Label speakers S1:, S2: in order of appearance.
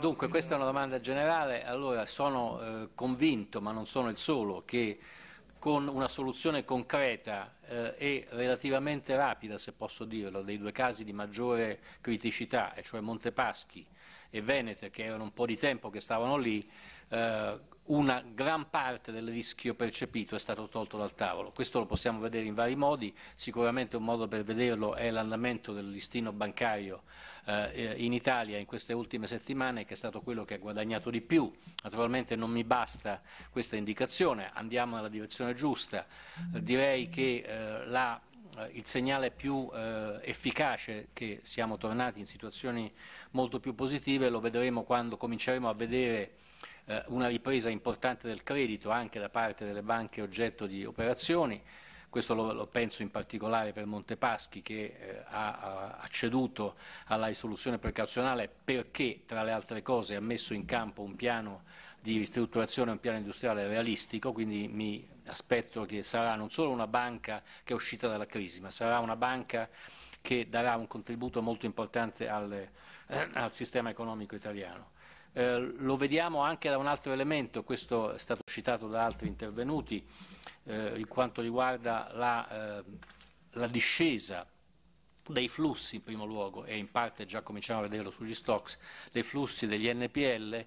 S1: Dunque, questa è una domanda generale. Allora, sono eh, convinto, ma non sono il solo, che con una soluzione concreta eh, e relativamente rapida, se posso dirlo, dei due casi di maggiore criticità, e cioè Montepaschi e Venete, che erano un po' di tempo che stavano lì, eh, una gran parte del rischio percepito è stato tolto dal tavolo. Questo lo possiamo vedere in vari modi, sicuramente un modo per vederlo è l'andamento del listino bancario eh, in Italia in queste ultime settimane che è stato quello che ha guadagnato di più. Naturalmente non mi basta questa indicazione, andiamo nella direzione giusta. Direi che eh, la eh, il segnale più eh, efficace che siamo tornati in situazioni molto più positive lo vedremo quando cominceremo a vedere eh, una ripresa importante del credito anche da parte delle banche oggetto di operazioni, questo lo, lo penso in particolare per Montepaschi che eh, ha, ha ceduto alla risoluzione precauzionale perché tra le altre cose ha messo in campo un piano di ristrutturazione un piano industriale realistico, quindi mi aspetto che sarà non solo una banca che è uscita dalla crisi, ma sarà una banca che darà un contributo molto importante al, eh, al sistema economico italiano. Eh, lo vediamo anche da un altro elemento, questo è stato citato da altri intervenuti, eh, in quanto riguarda la, eh, la discesa dei flussi in primo luogo e in parte già cominciamo a vederlo sugli stocks, dei flussi degli NPL